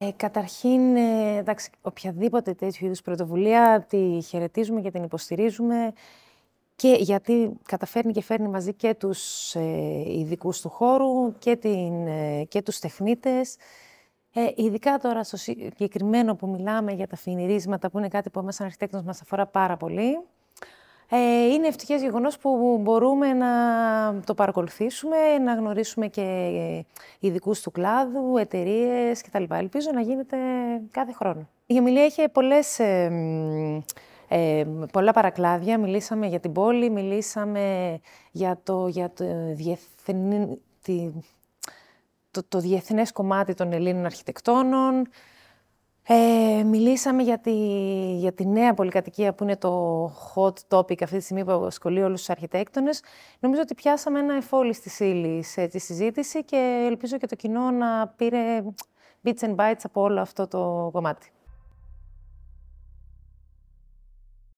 Ε, καταρχήν, ε, εντάξει, οποιαδήποτε τέτοιου είδους πρωτοβουλία τη χαιρετίζουμε και την υποστηρίζουμε και γιατί καταφέρνει και φέρνει μαζί και τους ε, ειδικούς του χώρου και, την, ε, και τους τεχνίτες. Ε, ειδικά τώρα στο συγκεκριμένο που μιλάμε για τα φινιρίσματα, που είναι κάτι που εμάς σαν αρχιτέκτονος μας αφορά πάρα πολύ. Ε, είναι ευτυχές γεγονός που μπορούμε να το παρακολουθήσουμε, να γνωρίσουμε και ειδικούς του κλάδου, εταιρείες κτλ. Ελπίζω να γίνεται κάθε χρόνο. Η ομιλία είχε πολλές, πολλά παρακλάδια. Μιλήσαμε για την πόλη, μιλήσαμε για το, για το, το, διεθνές κομμάτι των Ελλήνων αρχιτεκτόνων, ε, μιλήσαμε για τη, για τη νέα πολυκατοικία που είναι το hot topic αυτή τη στιγμή που ασχολεί όλους τους αρχιτέκτονες. Νομίζω ότι πιάσαμε ένα εφόλι στη ύλη της τη συζήτηση και ελπίζω και το κοινό να πήρε bits and bytes από όλο αυτό το κομμάτι.